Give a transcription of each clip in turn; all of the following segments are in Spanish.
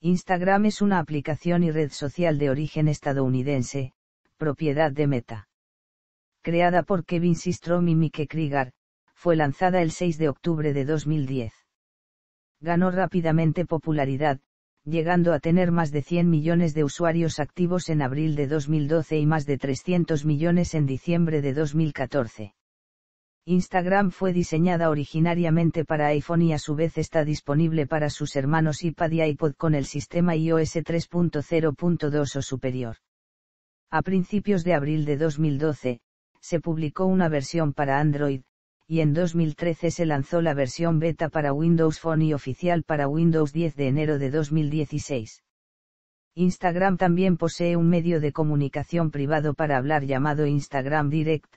Instagram es una aplicación y red social de origen estadounidense, propiedad de Meta. Creada por Kevin Systrom y Mike Krieger, fue lanzada el 6 de octubre de 2010. Ganó rápidamente popularidad, llegando a tener más de 100 millones de usuarios activos en abril de 2012 y más de 300 millones en diciembre de 2014. Instagram fue diseñada originariamente para iPhone y a su vez está disponible para sus hermanos iPad y iPod con el sistema iOS 3.0.2 o superior. A principios de abril de 2012, se publicó una versión para Android, y en 2013 se lanzó la versión beta para Windows Phone y oficial para Windows 10 de enero de 2016. Instagram también posee un medio de comunicación privado para hablar llamado Instagram Direct,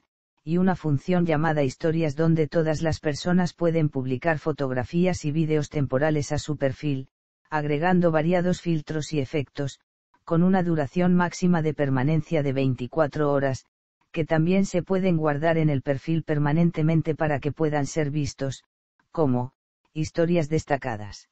y una función llamada historias donde todas las personas pueden publicar fotografías y vídeos temporales a su perfil, agregando variados filtros y efectos, con una duración máxima de permanencia de 24 horas, que también se pueden guardar en el perfil permanentemente para que puedan ser vistos, como, historias destacadas.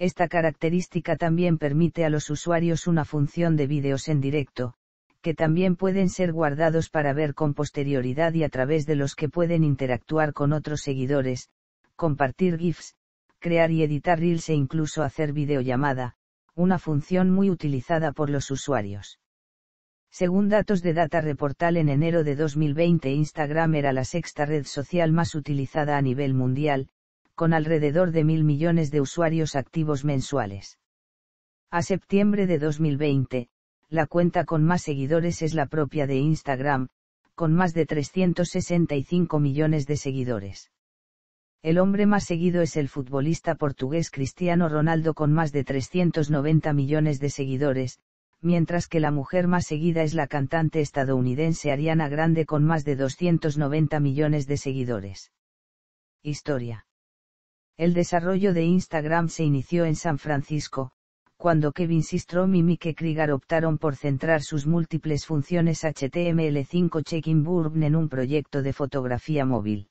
Esta característica también permite a los usuarios una función de vídeos en directo, que también pueden ser guardados para ver con posterioridad y a través de los que pueden interactuar con otros seguidores, compartir GIFs, crear y editar reels e incluso hacer videollamada, una función muy utilizada por los usuarios. Según datos de Data Reportal en enero de 2020 Instagram era la sexta red social más utilizada a nivel mundial, con alrededor de mil millones de usuarios activos mensuales. A septiembre de 2020, la cuenta con más seguidores es la propia de Instagram, con más de 365 millones de seguidores. El hombre más seguido es el futbolista portugués Cristiano Ronaldo con más de 390 millones de seguidores, mientras que la mujer más seguida es la cantante estadounidense Ariana Grande con más de 290 millones de seguidores. Historia. El desarrollo de Instagram se inició en San Francisco, cuando Kevin Systrom y Mike Krieger optaron por centrar sus múltiples funciones HTML5 Checking Burn en un proyecto de fotografía móvil.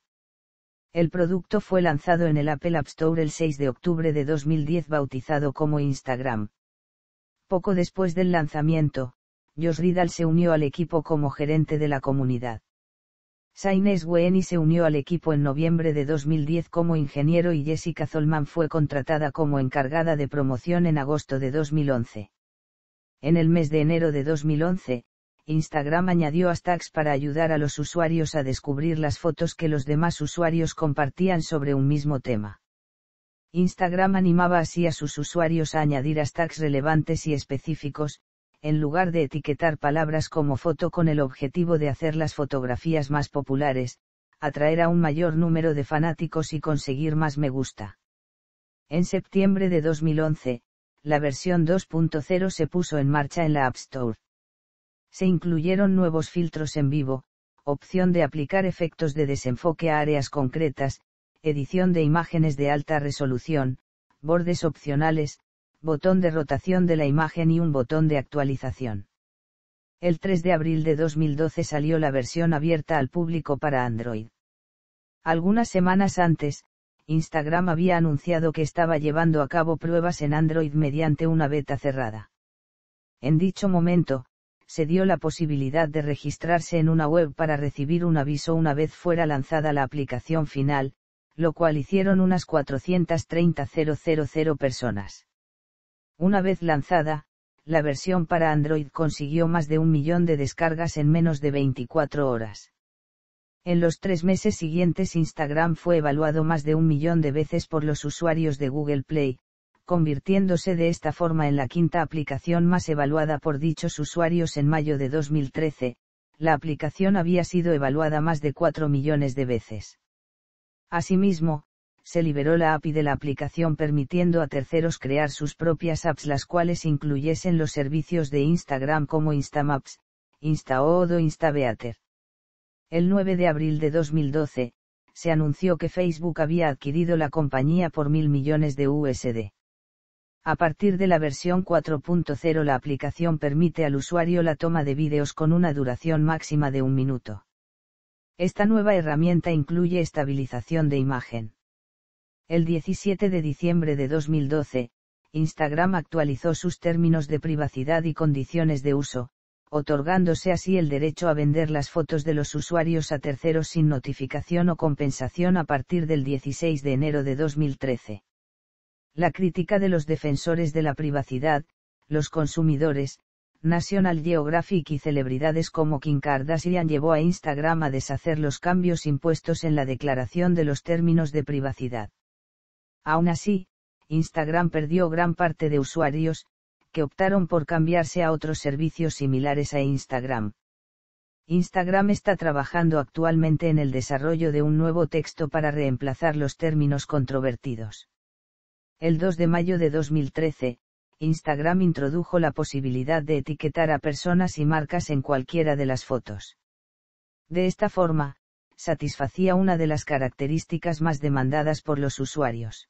El producto fue lanzado en el Apple App Store el 6 de octubre de 2010 bautizado como Instagram. Poco después del lanzamiento, Josh Ridal se unió al equipo como gerente de la comunidad. Sainz Weeni se unió al equipo en noviembre de 2010 como ingeniero y Jessica Zolman fue contratada como encargada de promoción en agosto de 2011. En el mes de enero de 2011, Instagram añadió hashtags para ayudar a los usuarios a descubrir las fotos que los demás usuarios compartían sobre un mismo tema. Instagram animaba así a sus usuarios a añadir hashtags relevantes y específicos, en lugar de etiquetar palabras como foto con el objetivo de hacer las fotografías más populares, atraer a un mayor número de fanáticos y conseguir más me gusta. En septiembre de 2011, la versión 2.0 se puso en marcha en la App Store. Se incluyeron nuevos filtros en vivo, opción de aplicar efectos de desenfoque a áreas concretas, edición de imágenes de alta resolución, bordes opcionales, botón de rotación de la imagen y un botón de actualización. El 3 de abril de 2012 salió la versión abierta al público para Android. Algunas semanas antes, Instagram había anunciado que estaba llevando a cabo pruebas en Android mediante una beta cerrada. En dicho momento, se dio la posibilidad de registrarse en una web para recibir un aviso una vez fuera lanzada la aplicación final, lo cual hicieron unas 430.000 personas. Una vez lanzada, la versión para Android consiguió más de un millón de descargas en menos de 24 horas. En los tres meses siguientes Instagram fue evaluado más de un millón de veces por los usuarios de Google Play, convirtiéndose de esta forma en la quinta aplicación más evaluada por dichos usuarios en mayo de 2013, la aplicación había sido evaluada más de 4 millones de veces. Asimismo, se liberó la API de la aplicación permitiendo a terceros crear sus propias apps las cuales incluyesen los servicios de Instagram como Instamaps, InstaOdo o InstaBeater. El 9 de abril de 2012, se anunció que Facebook había adquirido la compañía por mil millones de USD. A partir de la versión 4.0 la aplicación permite al usuario la toma de vídeos con una duración máxima de un minuto. Esta nueva herramienta incluye estabilización de imagen. El 17 de diciembre de 2012, Instagram actualizó sus términos de privacidad y condiciones de uso, otorgándose así el derecho a vender las fotos de los usuarios a terceros sin notificación o compensación a partir del 16 de enero de 2013. La crítica de los defensores de la privacidad, los consumidores, National Geographic y celebridades como Kim Kardashian llevó a Instagram a deshacer los cambios impuestos en la declaración de los términos de privacidad. Aún así, Instagram perdió gran parte de usuarios, que optaron por cambiarse a otros servicios similares a Instagram. Instagram está trabajando actualmente en el desarrollo de un nuevo texto para reemplazar los términos controvertidos. El 2 de mayo de 2013, Instagram introdujo la posibilidad de etiquetar a personas y marcas en cualquiera de las fotos. De esta forma, satisfacía una de las características más demandadas por los usuarios.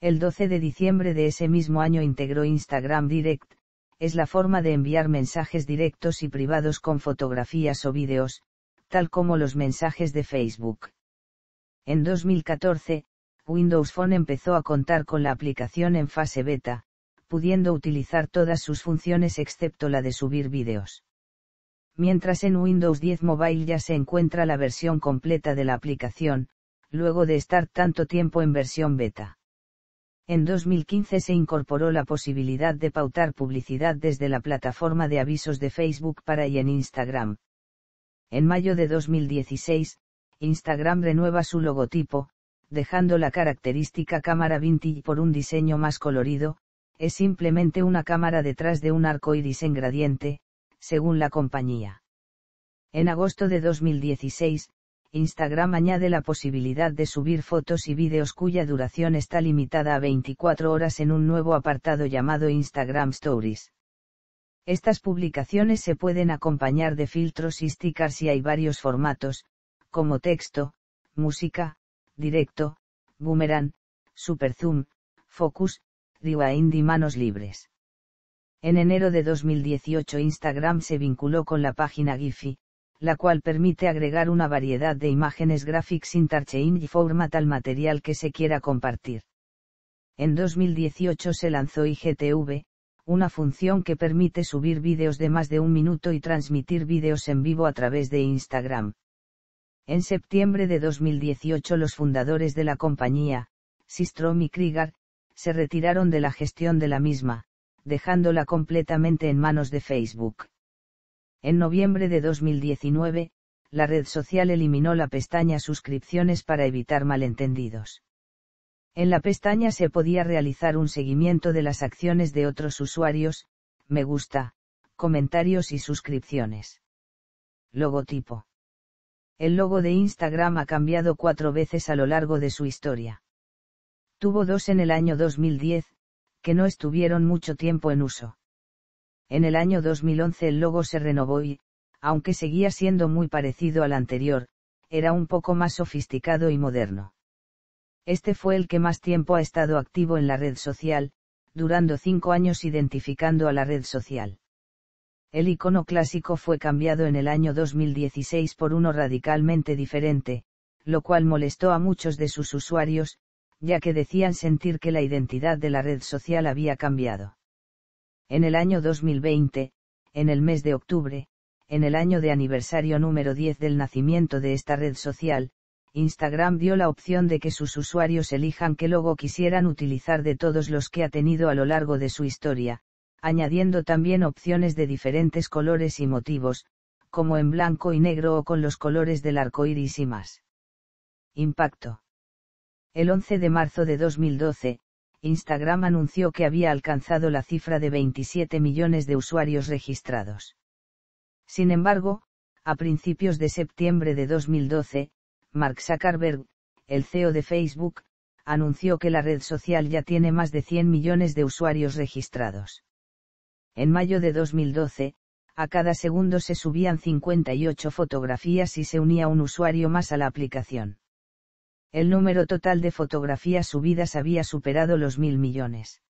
El 12 de diciembre de ese mismo año integró Instagram Direct, es la forma de enviar mensajes directos y privados con fotografías o vídeos, tal como los mensajes de Facebook. En 2014, Windows Phone empezó a contar con la aplicación en fase beta, pudiendo utilizar todas sus funciones excepto la de subir vídeos. Mientras en Windows 10 Mobile ya se encuentra la versión completa de la aplicación, luego de estar tanto tiempo en versión beta en 2015 se incorporó la posibilidad de pautar publicidad desde la plataforma de avisos de Facebook para y en Instagram. En mayo de 2016, Instagram renueva su logotipo, dejando la característica cámara vintage por un diseño más colorido, es simplemente una cámara detrás de un arco iris en gradiente, según la compañía. En agosto de 2016, Instagram añade la posibilidad de subir fotos y vídeos cuya duración está limitada a 24 horas en un nuevo apartado llamado Instagram Stories. Estas publicaciones se pueden acompañar de filtros y stickers y hay varios formatos, como texto, música, directo, boomerang, super zoom, focus, rewind y manos libres. En enero de 2018 Instagram se vinculó con la página Giphy, la cual permite agregar una variedad de imágenes graphics interchange format al material que se quiera compartir. En 2018 se lanzó IGTV, una función que permite subir vídeos de más de un minuto y transmitir vídeos en vivo a través de Instagram. En septiembre de 2018 los fundadores de la compañía, Sistrom y Krieger, se retiraron de la gestión de la misma, dejándola completamente en manos de Facebook. En noviembre de 2019, la red social eliminó la pestaña Suscripciones para evitar malentendidos. En la pestaña se podía realizar un seguimiento de las acciones de otros usuarios, me gusta, comentarios y suscripciones. Logotipo. El logo de Instagram ha cambiado cuatro veces a lo largo de su historia. Tuvo dos en el año 2010, que no estuvieron mucho tiempo en uso. En el año 2011 el logo se renovó y, aunque seguía siendo muy parecido al anterior, era un poco más sofisticado y moderno. Este fue el que más tiempo ha estado activo en la red social, durando cinco años identificando a la red social. El icono clásico fue cambiado en el año 2016 por uno radicalmente diferente, lo cual molestó a muchos de sus usuarios, ya que decían sentir que la identidad de la red social había cambiado. En el año 2020, en el mes de octubre, en el año de aniversario número 10 del nacimiento de esta red social, Instagram dio la opción de que sus usuarios elijan qué logo quisieran utilizar de todos los que ha tenido a lo largo de su historia, añadiendo también opciones de diferentes colores y motivos, como en blanco y negro o con los colores del arcoíris y más. Impacto. El 11 de marzo de 2012, Instagram anunció que había alcanzado la cifra de 27 millones de usuarios registrados. Sin embargo, a principios de septiembre de 2012, Mark Zuckerberg, el CEO de Facebook, anunció que la red social ya tiene más de 100 millones de usuarios registrados. En mayo de 2012, a cada segundo se subían 58 fotografías y se unía un usuario más a la aplicación. El número total de fotografías subidas había superado los mil millones.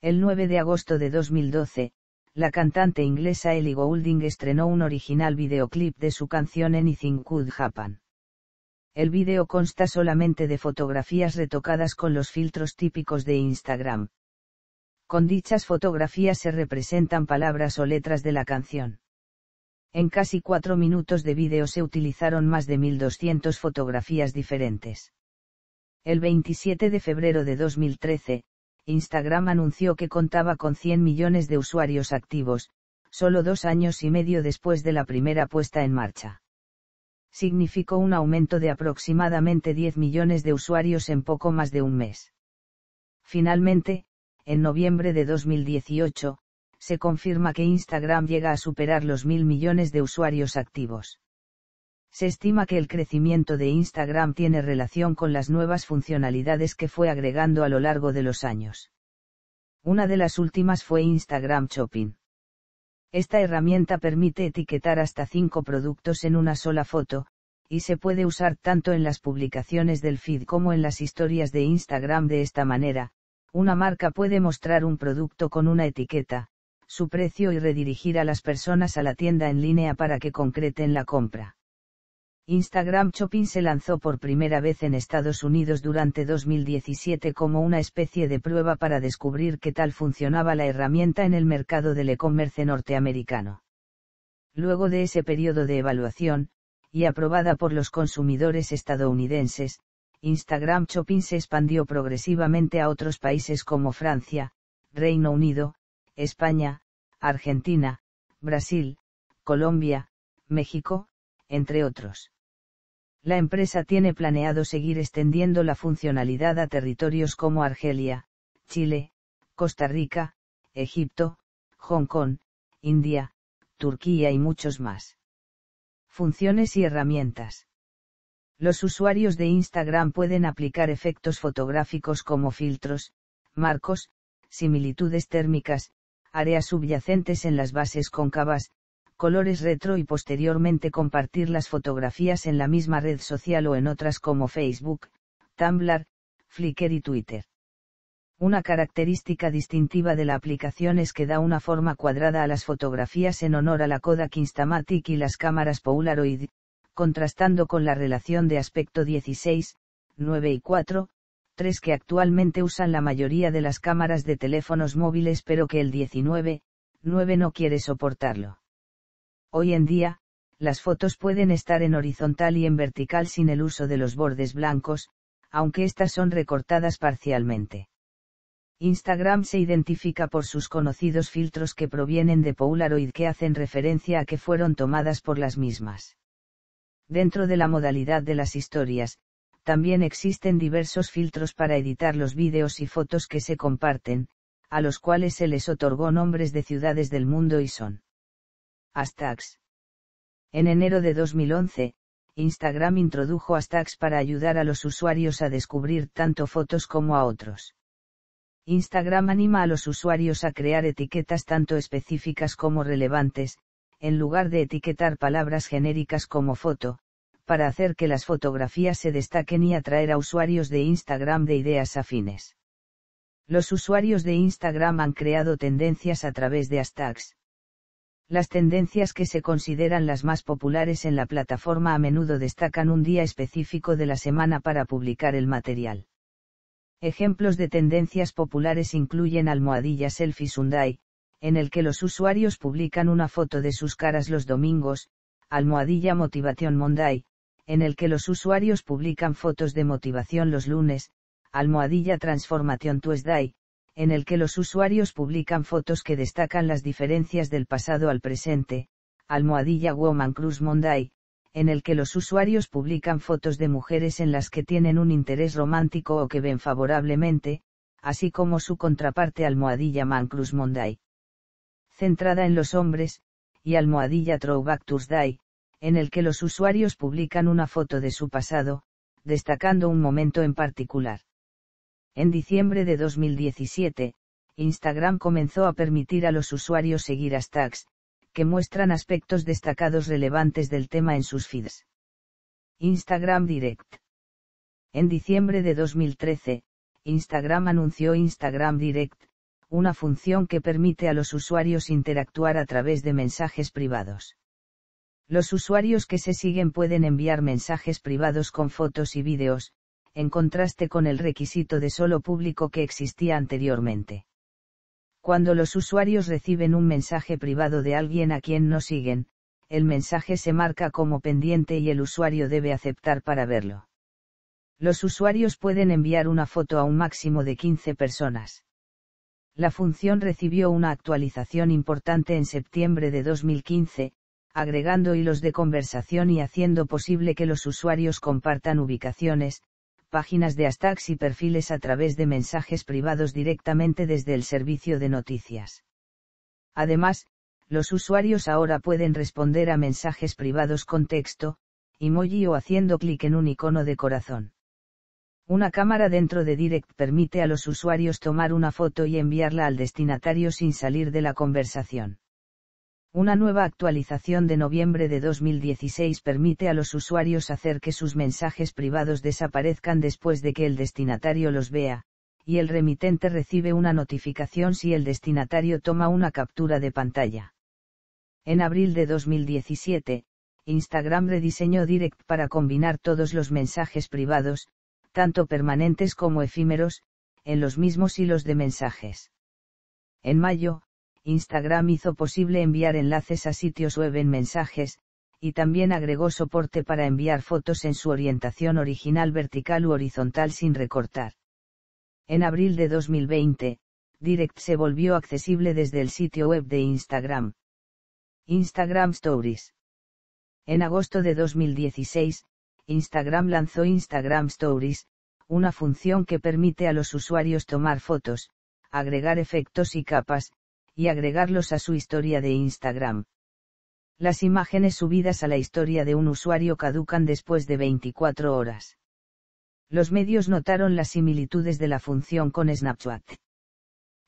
El 9 de agosto de 2012, la cantante inglesa Ellie Goulding estrenó un original videoclip de su canción Anything Could Happen. El video consta solamente de fotografías retocadas con los filtros típicos de Instagram. Con dichas fotografías se representan palabras o letras de la canción. En casi cuatro minutos de vídeo se utilizaron más de 1.200 fotografías diferentes. El 27 de febrero de 2013, Instagram anunció que contaba con 100 millones de usuarios activos, solo dos años y medio después de la primera puesta en marcha. Significó un aumento de aproximadamente 10 millones de usuarios en poco más de un mes. Finalmente, en noviembre de 2018, se confirma que Instagram llega a superar los mil millones de usuarios activos. Se estima que el crecimiento de Instagram tiene relación con las nuevas funcionalidades que fue agregando a lo largo de los años. Una de las últimas fue Instagram Shopping. Esta herramienta permite etiquetar hasta cinco productos en una sola foto, y se puede usar tanto en las publicaciones del feed como en las historias de Instagram de esta manera, una marca puede mostrar un producto con una etiqueta, su precio y redirigir a las personas a la tienda en línea para que concreten la compra. Instagram Shopping se lanzó por primera vez en Estados Unidos durante 2017 como una especie de prueba para descubrir qué tal funcionaba la herramienta en el mercado del e-commerce norteamericano. Luego de ese periodo de evaluación, y aprobada por los consumidores estadounidenses, Instagram Shopping se expandió progresivamente a otros países como Francia, Reino Unido, España, Argentina, Brasil, Colombia, México, entre otros. La empresa tiene planeado seguir extendiendo la funcionalidad a territorios como Argelia, Chile, Costa Rica, Egipto, Hong Kong, India, Turquía y muchos más. Funciones y herramientas. Los usuarios de Instagram pueden aplicar efectos fotográficos como filtros, marcos, similitudes térmicas, áreas subyacentes en las bases cóncavas, colores retro y posteriormente compartir las fotografías en la misma red social o en otras como Facebook, Tumblr, Flickr y Twitter. Una característica distintiva de la aplicación es que da una forma cuadrada a las fotografías en honor a la Kodak Instamatic y las cámaras Polaroid, contrastando con la relación de aspecto 16, 9 y 4, Tres que actualmente usan la mayoría de las cámaras de teléfonos móviles pero que el 19,9 no quiere soportarlo. Hoy en día, las fotos pueden estar en horizontal y en vertical sin el uso de los bordes blancos, aunque estas son recortadas parcialmente. Instagram se identifica por sus conocidos filtros que provienen de Polaroid que hacen referencia a que fueron tomadas por las mismas. Dentro de la modalidad de las historias, también existen diversos filtros para editar los vídeos y fotos que se comparten, a los cuales se les otorgó nombres de ciudades del mundo y son. Hashtags. En enero de 2011, Instagram introdujo hashtags para ayudar a los usuarios a descubrir tanto fotos como a otros. Instagram anima a los usuarios a crear etiquetas tanto específicas como relevantes, en lugar de etiquetar palabras genéricas como foto, para hacer que las fotografías se destaquen y atraer a usuarios de Instagram de ideas afines. Los usuarios de Instagram han creado tendencias a través de hashtags. Las tendencias que se consideran las más populares en la plataforma a menudo destacan un día específico de la semana para publicar el material. Ejemplos de tendencias populares incluyen almohadilla selfie Sunday, en el que los usuarios publican una foto de sus caras los domingos, almohadilla motivación Monday, en el que los usuarios publican fotos de motivación los lunes, almohadilla Transformation Tuesday, en el que los usuarios publican fotos que destacan las diferencias del pasado al presente, almohadilla Woman Cruz Monday, en el que los usuarios publican fotos de mujeres en las que tienen un interés romántico o que ven favorablemente, así como su contraparte almohadilla Man Cruz Monday. Centrada en los hombres, y almohadilla Throwback Tuesday, en el que los usuarios publican una foto de su pasado, destacando un momento en particular. En diciembre de 2017, Instagram comenzó a permitir a los usuarios seguir hashtags, que muestran aspectos destacados relevantes del tema en sus feeds. Instagram Direct. En diciembre de 2013, Instagram anunció Instagram Direct, una función que permite a los usuarios interactuar a través de mensajes privados. Los usuarios que se siguen pueden enviar mensajes privados con fotos y vídeos, en contraste con el requisito de solo público que existía anteriormente. Cuando los usuarios reciben un mensaje privado de alguien a quien no siguen, el mensaje se marca como pendiente y el usuario debe aceptar para verlo. Los usuarios pueden enviar una foto a un máximo de 15 personas. La función recibió una actualización importante en septiembre de 2015, agregando hilos de conversación y haciendo posible que los usuarios compartan ubicaciones, páginas de hashtags y perfiles a través de mensajes privados directamente desde el servicio de noticias. Además, los usuarios ahora pueden responder a mensajes privados con texto, emoji o haciendo clic en un icono de corazón. Una cámara dentro de Direct permite a los usuarios tomar una foto y enviarla al destinatario sin salir de la conversación. Una nueva actualización de noviembre de 2016 permite a los usuarios hacer que sus mensajes privados desaparezcan después de que el destinatario los vea, y el remitente recibe una notificación si el destinatario toma una captura de pantalla. En abril de 2017, Instagram rediseñó Direct para combinar todos los mensajes privados, tanto permanentes como efímeros, en los mismos hilos de mensajes. En mayo, Instagram hizo posible enviar enlaces a sitios web en mensajes, y también agregó soporte para enviar fotos en su orientación original vertical u horizontal sin recortar. En abril de 2020, Direct se volvió accesible desde el sitio web de Instagram. Instagram Stories. En agosto de 2016, Instagram lanzó Instagram Stories, una función que permite a los usuarios tomar fotos, agregar efectos y capas, y agregarlos a su historia de Instagram. Las imágenes subidas a la historia de un usuario caducan después de 24 horas. Los medios notaron las similitudes de la función con Snapchat.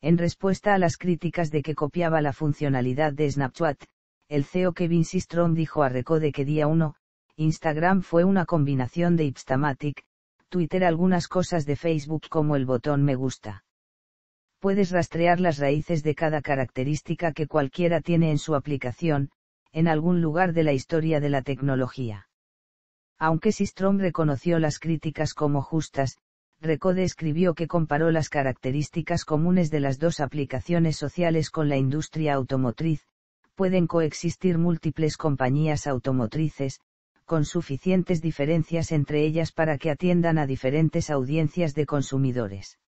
En respuesta a las críticas de que copiaba la funcionalidad de Snapchat, el CEO Kevin Systrom dijo a Recode que día 1, Instagram fue una combinación de Ipstamatic, Twitter algunas cosas de Facebook como el botón me gusta puedes rastrear las raíces de cada característica que cualquiera tiene en su aplicación, en algún lugar de la historia de la tecnología. Aunque Sistrom reconoció las críticas como justas, Recode escribió que comparó las características comunes de las dos aplicaciones sociales con la industria automotriz, pueden coexistir múltiples compañías automotrices, con suficientes diferencias entre ellas para que atiendan a diferentes audiencias de consumidores.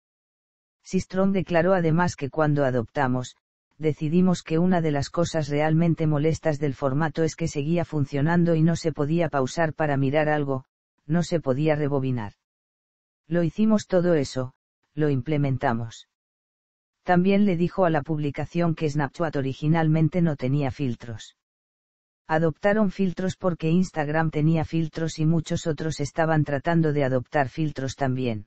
Sistrom declaró además que cuando adoptamos, decidimos que una de las cosas realmente molestas del formato es que seguía funcionando y no se podía pausar para mirar algo, no se podía rebobinar. Lo hicimos todo eso, lo implementamos. También le dijo a la publicación que Snapchat originalmente no tenía filtros. Adoptaron filtros porque Instagram tenía filtros y muchos otros estaban tratando de adoptar filtros también.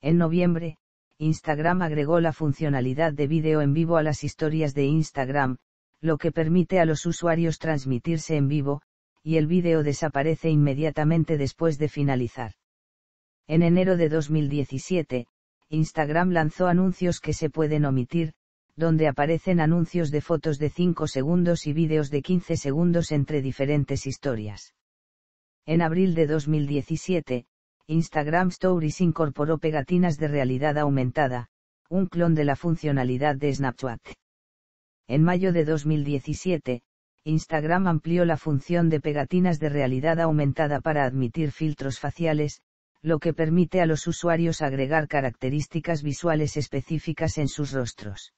En noviembre, Instagram agregó la funcionalidad de vídeo en vivo a las historias de Instagram, lo que permite a los usuarios transmitirse en vivo, y el vídeo desaparece inmediatamente después de finalizar. En enero de 2017, Instagram lanzó anuncios que se pueden omitir, donde aparecen anuncios de fotos de 5 segundos y vídeos de 15 segundos entre diferentes historias. En abril de 2017, Instagram Stories incorporó pegatinas de realidad aumentada, un clon de la funcionalidad de Snapchat. En mayo de 2017, Instagram amplió la función de pegatinas de realidad aumentada para admitir filtros faciales, lo que permite a los usuarios agregar características visuales específicas en sus rostros.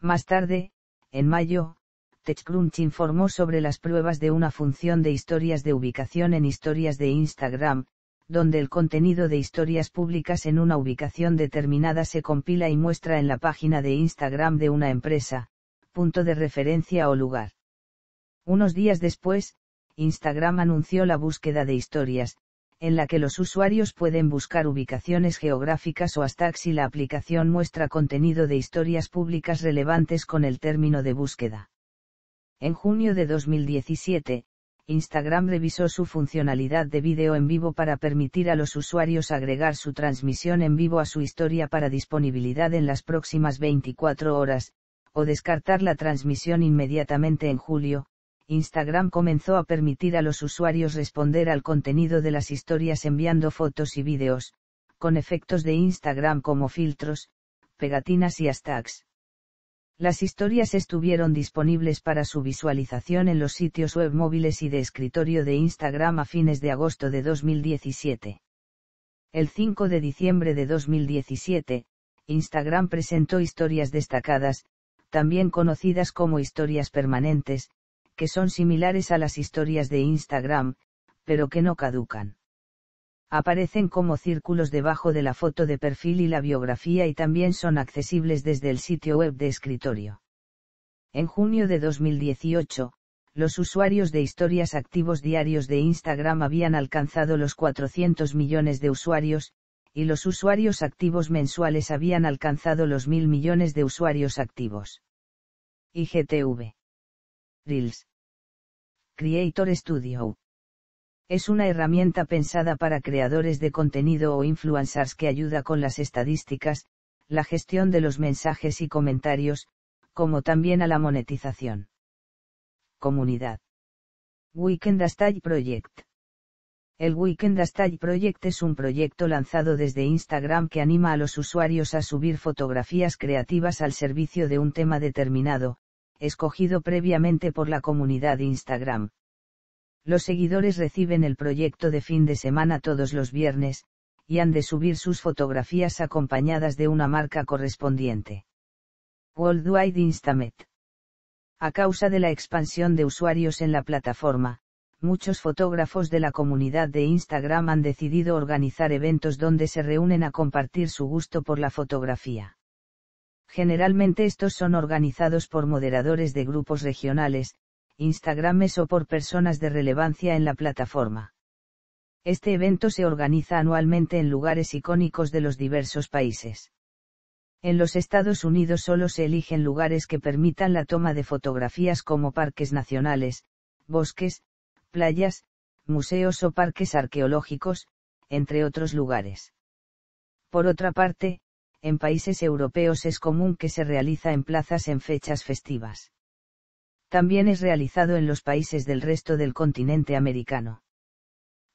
Más tarde, en mayo, TechCrunch informó sobre las pruebas de una función de historias de ubicación en historias de Instagram, donde el contenido de historias públicas en una ubicación determinada se compila y muestra en la página de Instagram de una empresa, punto de referencia o lugar. Unos días después, Instagram anunció la búsqueda de historias, en la que los usuarios pueden buscar ubicaciones geográficas o hasta si la aplicación muestra contenido de historias públicas relevantes con el término de búsqueda. En junio de 2017, Instagram revisó su funcionalidad de vídeo en vivo para permitir a los usuarios agregar su transmisión en vivo a su historia para disponibilidad en las próximas 24 horas, o descartar la transmisión inmediatamente en julio. Instagram comenzó a permitir a los usuarios responder al contenido de las historias enviando fotos y vídeos, con efectos de Instagram como filtros, pegatinas y hashtags. Las historias estuvieron disponibles para su visualización en los sitios web móviles y de escritorio de Instagram a fines de agosto de 2017. El 5 de diciembre de 2017, Instagram presentó historias destacadas, también conocidas como historias permanentes, que son similares a las historias de Instagram, pero que no caducan aparecen como círculos debajo de la foto de perfil y la biografía y también son accesibles desde el sitio web de escritorio. En junio de 2018, los usuarios de historias activos diarios de Instagram habían alcanzado los 400 millones de usuarios, y los usuarios activos mensuales habían alcanzado los 1.000 millones de usuarios activos. IGTV. Reels. Creator Studio es una herramienta pensada para creadores de contenido o influencers que ayuda con las estadísticas, la gestión de los mensajes y comentarios, como también a la monetización. Comunidad. Weekend Project. El Weekend Astage Project es un proyecto lanzado desde Instagram que anima a los usuarios a subir fotografías creativas al servicio de un tema determinado, escogido previamente por la comunidad Instagram. Los seguidores reciben el proyecto de fin de semana todos los viernes, y han de subir sus fotografías acompañadas de una marca correspondiente. Worldwide Instamet. A causa de la expansión de usuarios en la plataforma, muchos fotógrafos de la comunidad de Instagram han decidido organizar eventos donde se reúnen a compartir su gusto por la fotografía. Generalmente estos son organizados por moderadores de grupos regionales, Instagrames o por personas de relevancia en la plataforma. Este evento se organiza anualmente en lugares icónicos de los diversos países. En los Estados Unidos solo se eligen lugares que permitan la toma de fotografías como parques nacionales, bosques, playas, museos o parques arqueológicos, entre otros lugares. Por otra parte, en países europeos es común que se realiza en plazas en fechas festivas también es realizado en los países del resto del continente americano.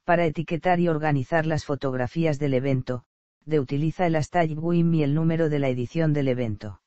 Para etiquetar y organizar las fotografías del evento, de utiliza el hashtag WIM y el número de la edición del evento.